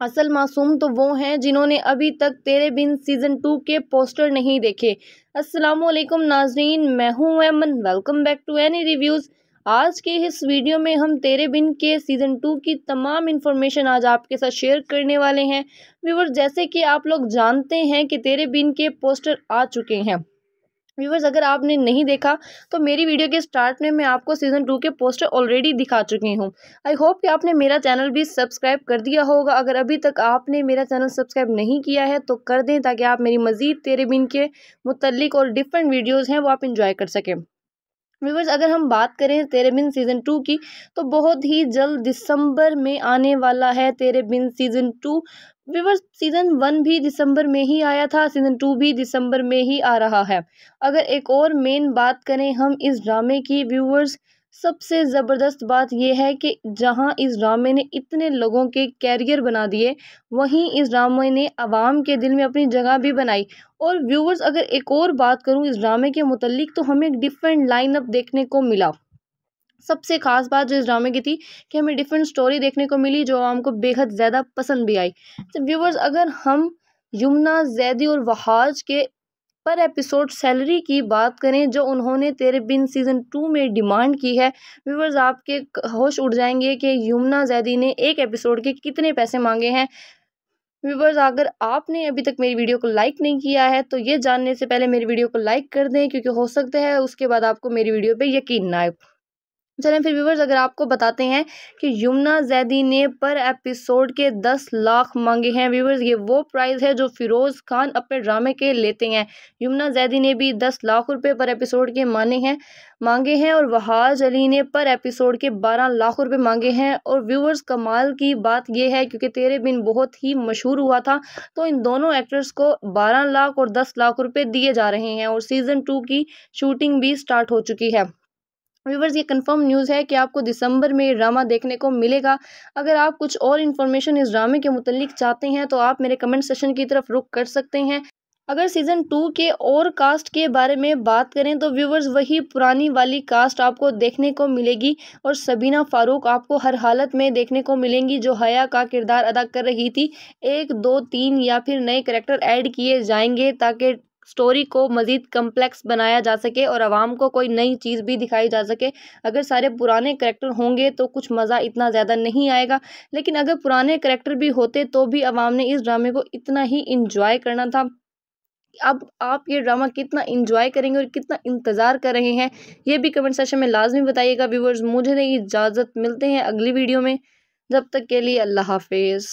असल मासूम तो वो हैं जिन्होंने अभी तक तेरे बिन सीज़न टू के पोस्टर नहीं देखे अस्सलाम वालेकुम नाजरीन मैं हूं Aman welcome back to any reviews आज के इस वीडियो में हम तेरे बिन के सीज़न टू की तमाम इन्फॉर्मेशन आज आपके साथ शेयर करने वाले हैं व्यूवर जैसे कि आप लोग जानते हैं कि तेरे बिन के पोस्टर आ चुके हैं व्यूवर्स अगर आपने नहीं देखा तो मेरी वीडियो के स्टार्ट में मैं आपको सीज़न टू के पोस्टर ऑलरेडी दिखा चुकी हूँ आई होप कि आपने मेरा चैनल भी सब्सक्राइब कर दिया होगा अगर अभी तक आपने मेरा चैनल सब्सक्राइब नहीं किया है तो कर दें ताकि आप मेरी मज़ीद तेरे बिन के मुतलिक और डिफरेंट वीडियोज़ हैं वो आप इंजॉय कर सकें व्यूवर्स अगर हम बात करें तेरे बिन सीज़न टू की तो बहुत ही जल्द दिसंबर में आने वाला है Tere Bin season two viewers season one भी दिसंबर में ही आया था सीज़न टू भी दिसंबर में ही आ रहा है अगर एक और मेन बात करें हम इस ड्रामे की व्यूवर्स सबसे ज़बरदस्त बात यह है कि जहाँ इस ड्रामे ने इतने लोगों के कैरियर बना दिए वहीं इस ड्रामे ने आवाम के दिल में अपनी जगह भी बनाई और व्यूवर्स अगर एक और बात करूँ इस ड्रामे के मुतलिक तो हमें एक डिफरेंट लाइनअप देखने को मिला सबसे खास बात जो इस ड्रामे की थी कि हमें डिफरेंट स्टोरी देखने को मिली जो आवाम को बेहद ज़्यादा पसंद भी आई तो व्यूवर्स अगर हम यमुना जैदी और वहाज के पर एपिसोड सैलरी की बात करें जो उन्होंने तेरे बिन सीज़न टू में डिमांड की है व्यूवर्स आपके होश उड़ जाएंगे कि यमुना जैदी ने एक एपिसोड के कितने पैसे मांगे हैं व्यूवर्स अगर आपने अभी तक मेरी वीडियो को लाइक नहीं किया है तो ये जानने से पहले मेरी वीडियो को लाइक कर दें क्योंकि हो सकता है उसके बाद आपको मेरी वीडियो पर यकीन ना आए चलें फिर व्यूवर्स अगर आपको बताते हैं कि यमुना जैदी ने पर एपिसोड के दस लाख मांगे हैं व्यूवर्स ये वो प्राइस है जो फिरोज़ खान अपने ड्रामे के लेते हैं यमुना जैदी ने भी दस लाख रुपए पर एपिसोड के माने हैं मांगे हैं और वहाज अली ने पर एपिसोड के बारह लाख रुपए मांगे हैं और व्यूवर्स कमाल की बात यह है क्योंकि तेरे बिन बहुत ही मशहूर हुआ था तो इन दोनों एक्टर्स को बारह लाख और दस लाख रुपये दिए जा रहे हैं और सीज़न टू की शूटिंग भी स्टार्ट हो चुकी है व्यूवर्स ये कंफर्म न्यूज़ है कि आपको दिसंबर में ड्रामा देखने को मिलेगा अगर आप कुछ और इन्फॉर्मेशन इस ड्रामे के मुतलिक चाहते हैं तो आप मेरे कमेंट सेशन की तरफ रुख कर सकते हैं अगर सीज़न टू के और कास्ट के बारे में बात करें तो व्यूवर्स वही पुरानी वाली कास्ट आपको देखने को मिलेगी और सबीना फ़ारूक आपको हर हालत में देखने को मिलेंगी जो हया का किरदार अदा कर रही थी एक दो तीन या फिर नए करेक्टर ऐड किए जाएंगे ताकि स्टोरी को मज़ीद कम्प्लेक्स बनाया जा सके और आवाम को कोई नई चीज़ भी दिखाई जा सके अगर सारे पुराने करेक्टर होंगे तो कुछ मज़ा इतना ज़्यादा नहीं आएगा लेकिन अगर पुराने करेक्टर भी होते तो भी आवाम ने इस ड्रामे को इतना ही इंजॉय करना था अब आप ये ड्रामा कितना इन्जॉय करेंगे और कितना इंतज़ार कर रहे हैं ये भी कमेंट सेशन में लाजमी बताइएगा व्यूवर्स मुझे नहीं इजाज़त मिलते हैं अगली वीडियो में जब तक के लिए अल्लाह हाफिज़